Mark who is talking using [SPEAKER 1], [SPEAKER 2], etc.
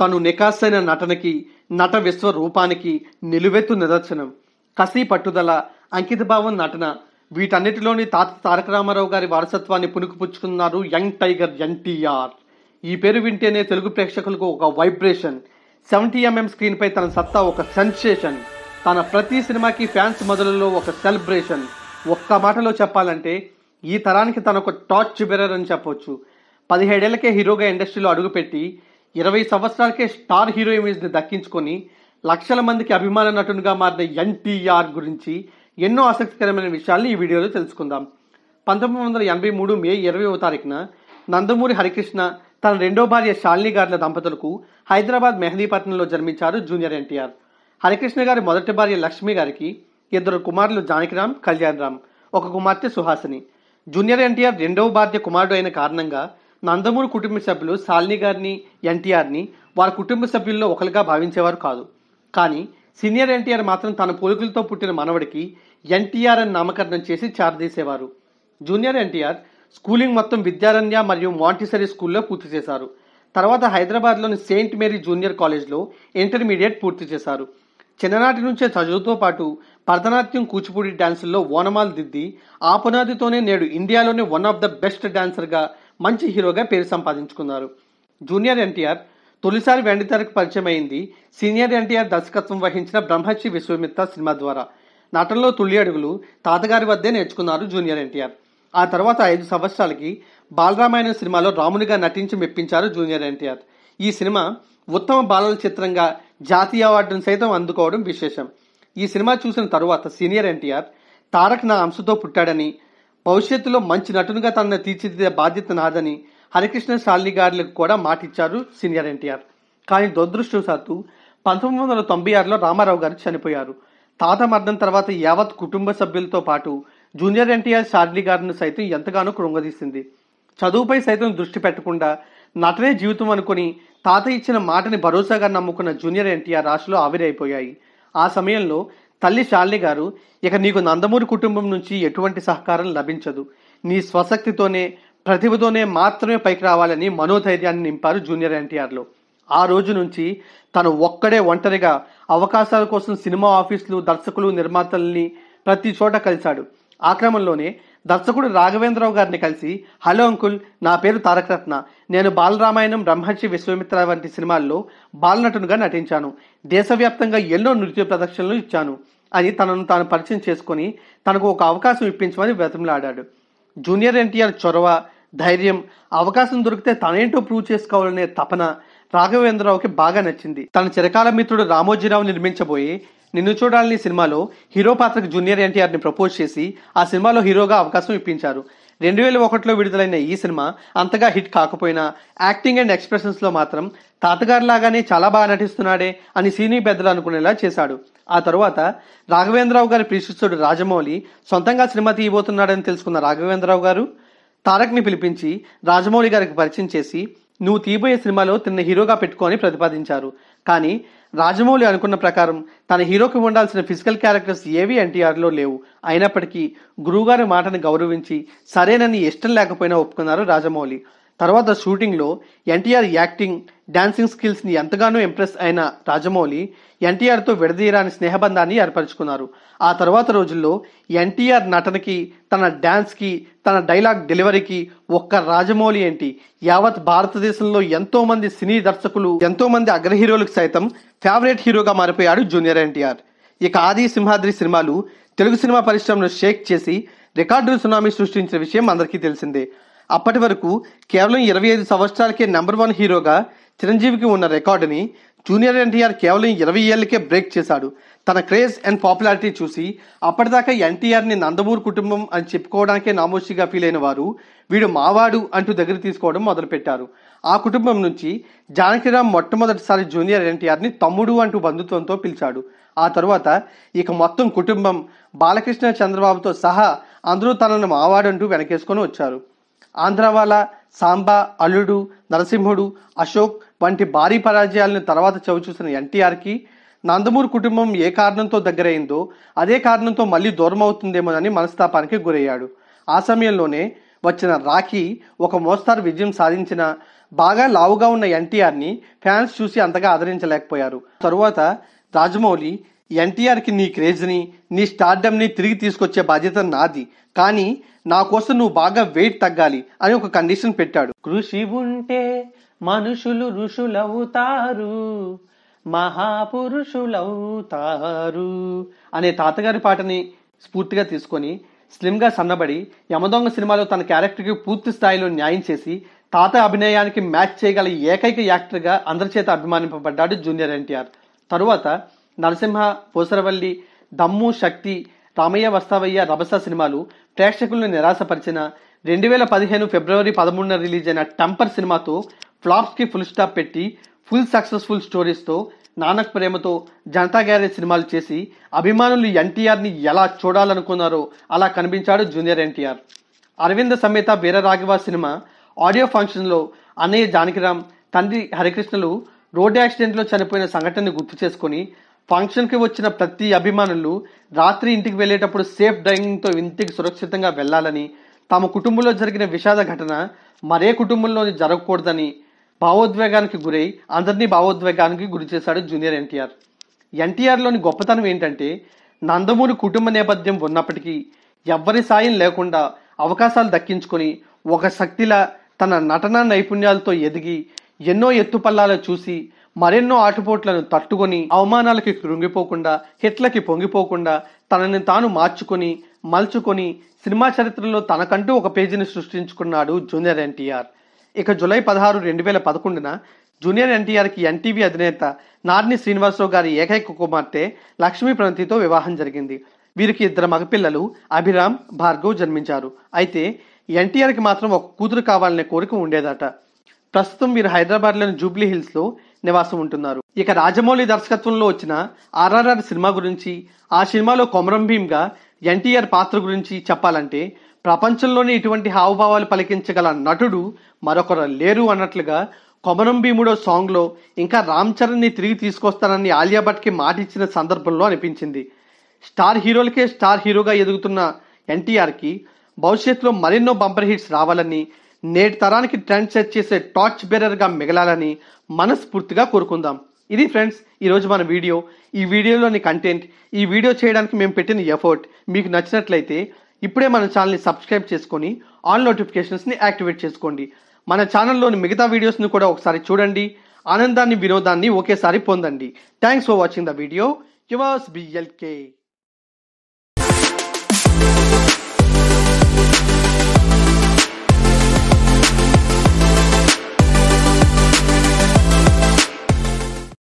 [SPEAKER 1] తను నికాసైన నటనకి నట విశ్వ రూపానికి నిలువెత్తు నిదర్శనం కసి పట్టుదల అంకితభావం నటన వీటన్నిటిలోని తాత తారక రామారావు గారి వారసత్వాన్ని పుణుకుపుచ్చుకున్నారు యంగ్ టైగర్ ఎన్టీఆర్ ఈ పేరు వింటేనే తెలుగు ప్రేక్షకులకు ఒక వైబ్రేషన్ సెవెంటీ ఎంఎం స్క్రీన్పై తన సత్తా ఒక సెన్సేషన్ తన ప్రతి సినిమాకి ఫ్యాన్స్ మొదలలో ఒక సెలబ్రేషన్ ఒక్క మాటలో చెప్పాలంటే ఈ తరానికి తన ఒక టార్చ్ బెరర్ అని చెప్పొచ్చు పదిహేడేళ్లకే హీరోగా ఇండస్ట్రీలో అడుగుపెట్టి ఇరవై సంవత్సరాలకే స్టార్ హీరో ఇమేజ్ని దక్కించుకొని లక్షల మందికి అభిమాన నటునిగా మారిన ఎన్టీఆర్ గురించి ఎన్నో ఆసక్తికరమైన విషయాల్ని ఈ వీడియోలో తెలుసుకుందాం పంతొమ్మిది వందల ఎనభై మూడు మే ఇరవైవ తారీఖున నందమూరి హరికృష్ణ తన రెండో భార్య షాలిని గారిల దంపతులకు హైదరాబాద్ మెహదీపట్నంలో జన్మించారు జూనియర్ ఎన్టీఆర్ హరికృష్ణ గారి మొదటి భార్య లక్ష్మి గారికి ఇద్దరు కుమారులు జానకిరామ్ కళ్యాణ్ రామ్ ఒక కుమార్తె సుహాసిని జూనియర్ ఎన్టీఆర్ రెండవ భార్య కుమారుడు అయిన కారణంగా నందమూరి కుటుంబ సభ్యులు శాలిని గారిని ఎన్టీఆర్ని వారి కుటుంబ సభ్యుల్లో ఒకరిగా భావించేవారు కాదు కానీ సీనియర్ ఎన్టీఆర్ మాత్రం తన పోలికలతో పుట్టిన మనవడికి ఎన్టీఆర్ అని నామకరణం చేసి చారదీసేవారు జూనియర్ ఎన్టీఆర్ స్కూలింగ్ మొత్తం విద్యారణ్య మరియు మాంటిసరీ స్కూల్లో పూర్తి చేశారు తర్వాత హైదరాబాద్లోని సెయింట్ మేరీ జూనియర్ కాలేజ్లో ఇంటర్మీడియట్ పూర్తి చేశారు చిన్ననాటి నుంచే చదువుతో పాటు భరతనాట్యం కూచిపూడి డ్యాన్సుల్లో ఓనమాలు దిద్ది ఆపునాదితోనే నేడు ఇండియాలోనే వన్ ఆఫ్ ద బెస్ట్ డ్యాన్సర్గా మంచి హీరోగా పేరు సంపాదించుకున్నారు జూనియర్ ఎన్టీఆర్ తొలిసారి వెండితెరకు పరిచయం అయింది సీనియర్ ఎన్టీఆర్ దర్శకత్వం వహించిన బ్రహ్మర్షి విశ్వమిత్ర సినిమా ద్వారా నటనలో తొలి అడుగులు తాతగారి వద్దే నేర్చుకున్నారు జూనియర్ ఎన్టీఆర్ ఆ తర్వాత ఐదు సంవత్సరాలకి బాలరామాయణ సినిమాలో రామునిగా నటించి మెప్పించారు జూనియర్ ఎన్టీఆర్ ఈ సినిమా ఉత్తమ బాలల చిత్రంగా జాతీయ అవార్డును సైతం అందుకోవడం విశేషం ఈ సినిమా చూసిన తరువాత సీనియర్ ఎన్టీఆర్ తారక్ నా అంశతో పుట్టాడని భవిష్యత్తులో మంచి నటునుగా తనను తీర్చిదిద్దే బాధ్యత నాదని హరికృష్ణ శాలిని గారులకు కూడా మాటిచ్చారు సీనియర్ ఎన్టీఆర్ కానీ దురదృష్టవశాత్తు పంతొమ్మిది వందల తొంభై ఆరులో రామారావు గారు చనిపోయారు తాత మరణం తర్వాత యావత్ కుటుంబ సభ్యులతో పాటు జూనియర్ ఎన్టీఆర్ శాలిని గారిని సైతం ఎంతగానో కృంగదీసింది చదువుపై సైతం దృష్టి పెట్టకుండా నటనే జీవితం అనుకుని తాత ఇచ్చిన మాటని భరోసాగా నమ్ముకున్న జూనియర్ ఎన్టీఆర్ రాశిలో ఆవిరైపోయాయి ఆ సమయంలో తల్లి శాలిని గారు ఇక నీకు నందమూరి కుటుంబం నుంచి ఎటువంటి సహకారం లభించదు నీ స్వశక్తితోనే ప్రతిభతోనే మాత్రమే పైకి రావాలని మనోధైర్యాన్ని నింపారు జూనియర్ ఎన్టీఆర్లో ఆ రోజు నుంచి తను ఒక్కడే ఒంటరిగా అవకాశాల కోసం సినిమా ఆఫీసులు దర్శకులు నిర్మాతల్ని ప్రతి చోట కలిశాడు ఆ క్రమంలోనే దర్శకుడు రాఘవేంద్రరావు గారిని కలిసి హలో అంకుల్ నా పేరు తారక రత్న నేను బాలరామాయణం బ్రహ్మర్షి విశ్వమిత్ర వంటి సినిమాల్లో బాలనటునుగా నటించాను దేశవ్యాప్తంగా ఎన్నో నృత్య ప్రదర్శనలు ఇచ్చాను అని తనను తాను పరిచయం చేసుకుని తనకు ఒక అవకాశం ఇప్పించమని బ్రతిమలాడాడు జూనియర్ ఎన్టీఆర్ చొరవ ధైర్యం అవకాశం దొరికితే తనేంటో ప్రూవ్ చేసుకోవాలనే తపన రాఘవేంద్రరావుకి బాగా నచ్చింది తన చిరకాల మిత్రుడు రామోజీరావు నిర్మించబోయే నిన్ను చూడాలని సినిమాలో హీరో పాత్రకు జూనియర్ ఎన్టీఆర్ని ప్రపోజ్ చేసి ఆ సినిమాలో హీరోగా అవకాశం ఇప్పించారు రెండు వేల ఒకటిలో విడుదలైన ఈ సినిమా అంతగా హిట్ కాకపోయినా యాక్టింగ్ అండ్ ఎక్స్ప్రెషన్స్లో మాత్రం లాగానే చాలా బాగా నటిస్తున్నాడే అని సీనియర్ పెద్దలు అనుకునేలా చేశాడు ఆ తరువాత రాఘవేంద్రరావు గారి ప్రీశిష్యుడు రాజమౌళి సొంతంగా సినిమా తీయబోతున్నాడని తెలుసుకున్న రాఘవేంద్రరావు గారు తారక్ని పిలిపించి రాజమౌళి గారికి పరిచయం చేసి నువ్వు తీయబోయే సినిమాలో తిన్న హీరోగా పెట్టుకొని ప్రతిపాదించారు కానీ రాజమౌళి అనుకున్న ప్రకారం తన హీరోకి ఉండాల్సిన ఫిజికల్ క్యారెక్టర్స్ ఏవి ఎన్టీఆర్లో లేవు అయినప్పటికీ గురువుగారి మాటను గౌరవించి సరేనని ఇష్టం లేకపోయినా ఒప్పుకున్నారు రాజమౌళి తర్వాత షూటింగ్లో ఎన్టీఆర్ యాక్టింగ్ డాన్సింగ్ స్కిల్స్ని ఎంతగానో ఇంప్రెస్ అయిన రాజమౌళి ఎన్టీఆర్తో విడదీయరాని స్నేహబంధాన్ని ఏర్పరచుకున్నారు ఆ తర్వాత రోజుల్లో ఎన్టీఆర్ నటనకి తన డ్యాన్స్కి తన డైలాగ్ డెలివరీకి ఒక్క రాజమౌళి ఏంటి యావత్ భారతదేశంలో ఎంతోమంది సినీ దర్శకులు ఎంతోమంది అగ్రహీరోలకు సైతం ఫేవరెట్ హీరోగా మారిపోయాడు జూనియర్ ఎన్టీఆర్ ఇక ఆది సింహాద్రి సినిమాలు తెలుగు సినిమా పరిశ్రమను షేక్ చేసి రికార్డు సునామీ సృష్టించిన విషయం అందరికీ తెలిసిందే అప్పటి వరకు కేవలం ఇరవై ఐదు సంవత్సరాలకే నెంబర్ వన్ హీరోగా చిరంజీవికి ఉన్న రికార్డుని జూనియర్ ఎన్టీఆర్ కేవలం ఇరవై ఏళ్ళకే బ్రేక్ చేశాడు తన క్రేజ్ అండ్ పాపులారిటీ చూసి అప్పటిదాకా ఎన్టీఆర్ని నందమూరు కుటుంబం అని చెప్పుకోవడానికే నామోషిగా ఫీల్ అయిన వారు వీడు మావాడు అంటూ దగ్గర తీసుకోవడం మొదలుపెట్టారు ఆ కుటుంబం నుంచి జానకిరామ్ మొట్టమొదటిసారి జూనియర్ ఎన్టీఆర్ని తమ్ముడు అంటూ బంధుత్వంతో పిలిచాడు ఆ తరువాత ఇక మొత్తం కుటుంబం బాలకృష్ణ చంద్రబాబుతో సహా అందరూ తనను మావాడు అంటూ వెనకేసుకొని వచ్చారు ఆంధ్రవాల సాంబా అల్లుడు నరసింహుడు అశోక్ వంటి భారీ పరాజయాలను తర్వాత చవిచూసిన ఎన్టీఆర్కి నందమూరి కుటుంబం ఏ కారణంతో దగ్గరైందో అదే కారణంతో మళ్ళీ దూరం అవుతుందేమోనని మనస్తాపానికి గురయ్యాడు ఆ సమయంలోనే వచ్చిన రాఖీ ఒక మోస్తారు విజయం సాధించిన బాగా లావుగా ఉన్న ఎన్టీఆర్ని ఫ్యాన్స్ చూసి అంతగా ఆదరించలేకపోయారు తరువాత రాజమౌళి ఎన్టీఆర్కి నీ క్రేజ్ని నీ స్టార్డమ్ని తిరిగి తీసుకొచ్చే బాధ్యత నాది కానీ నా కోసం నువ్వు బాగా వెయిట్ తగ్గాలి అని ఒక కండిషన్ పెట్టాడు కృషి ఉంటే మనుషులు ఋషులవుతారు మహాపురుషులవుతారు అనే తాతగారి పాటని స్ఫూర్తిగా తీసుకొని స్లిమ్గా సన్నబడి యమదొంగ సినిమాలో తన క్యారెక్టర్కి పూర్తి స్థాయిలో న్యాయం చేసి తాత అభినయానికి మ్యాచ్ చేయగల ఏకైక యాక్టర్గా అందరి చేత అభిమానింపబడ్డాడు జూనియర్ ఎన్టీఆర్ తరువాత నరసింహ పూసరవల్లి దమ్ము శక్తి రామయ్య వస్తావయ్య రభస సినిమాలు ప్రేక్షకులను నిరాశపరిచిన రెండు వేల పదిహేను ఫిబ్రవరి పదమూడున రిలీజ్ అయిన టెంపర్ సినిమాతో ఫ్లాప్స్కి ఫుల్ స్టాప్ పెట్టి ఫుల్ సక్సెస్ఫుల్ స్టోరీస్తో నానక్ ప్రేమతో జనతా గ్యారేజ్ సినిమాలు చేసి అభిమానులు ఎన్టీఆర్ని ఎలా చూడాలనుకున్నారో అలా కనిపించాడు జూనియర్ ఎన్టీఆర్ అరవింద సమేత రాఘవ సినిమా ఆడియో ఫంక్షన్లో అన్నయ్య జానకిరామ్ తండ్రి హరికృష్ణలు రోడ్డు యాక్సిడెంట్లో చనిపోయిన సంఘటనను గుర్తు చేసుకుని ఫంక్షన్కి వచ్చిన ప్రతి అభిమానులు రాత్రి ఇంటికి వెళ్ళేటప్పుడు సేఫ్ డ్రైవింగ్తో ఇంటికి సురక్షితంగా వెళ్ళాలని తమ కుటుంబంలో జరిగిన విషాద ఘటన మరే కుటుంబంలో జరగకూడదని భావోద్వేగానికి గురై అందరినీ భావోద్వేగానికి గురి చేశాడు జూనియర్ ఎన్టీఆర్ ఎన్టీఆర్లోని గొప్పతనం ఏంటంటే నందమూరి కుటుంబ నేపథ్యం ఉన్నప్పటికీ ఎవ్వరి సాయం లేకుండా అవకాశాలు దక్కించుకొని ఒక శక్తిలా తన నటనా నైపుణ్యాలతో ఎదిగి ఎన్నో ఎత్తుపల్లాలు చూసి మరెన్నో ఆటుపోట్లను తట్టుకొని అవమానాలకి కృంగిపోకుండా హిట్లకి పొంగిపోకుండా తనని తాను మార్చుకొని మలుచుకొని సినిమా చరిత్రలో తనకంటూ ఒక పేజీని సృష్టించుకున్నాడు జూనియర్ ఎన్టీఆర్ ఇక జూలై పదహారు రెండు వేల పదకొండున జూనియర్ ఎన్టీఆర్కి ఎన్టీవీ అధినేత నార్ని శ్రీనివాసరావు గారి ఏకైక కుమార్తె లక్ష్మీ ప్రణతితో వివాహం జరిగింది వీరికి ఇద్దరు మగపిల్లలు అభిరామ్ భార్గవ్ జన్మించారు అయితే ఎన్టీఆర్కి మాత్రం ఒక కూతురు కావాలనే కోరిక ఉండేదట ప్రస్తుతం వీరు హైదరాబాద్లోని జూబ్లీ హిల్స్లో నివాసం ఉంటున్నారు ఇక రాజమౌళి దర్శకత్వంలో వచ్చిన ఆర్ఆర్ఆర్ సినిమా గురించి ఆ సినిమాలో కొమరం భీమ్గా ఎన్టీఆర్ పాత్ర గురించి చెప్పాలంటే ప్రపంచంలోనే ఇటువంటి హావభావాలు పలికించగల నటుడు మరొకరు లేరు అన్నట్లుగా కొమరం భీముడో సాంగ్లో ఇంకా రామ్ చరణ్ని తిరిగి తీసుకొస్తానని ఆలియా భట్కి ఇచ్చిన సందర్భంలో అనిపించింది స్టార్ హీరోలకే స్టార్ హీరోగా ఎదుగుతున్న ఎన్టీఆర్కి భవిష్యత్తులో మరెన్నో బంపర్ హిట్స్ రావాలని నేటి తరానికి ట్రెండ్ సెట్ చేసే టార్చ్ బేరర్గా మిగలాలని మనస్ఫూర్తిగా కోరుకుందాం ఇది ఫ్రెండ్స్ ఈరోజు మన వీడియో ఈ వీడియోలోని కంటెంట్ ఈ వీడియో చేయడానికి మేము పెట్టిన ఎఫర్ట్ మీకు నచ్చినట్లయితే ఇప్పుడే మన ఛానల్ని సబ్స్క్రైబ్ చేసుకొని ఆల్ నోటిఫికేషన్స్ని యాక్టివేట్ చేసుకోండి మన ఛానల్లోని మిగతా వీడియోస్ని కూడా ఒకసారి చూడండి ఆనందాన్ని వినోదాన్ని ఒకేసారి పొందండి thanks for watching the video yours BLK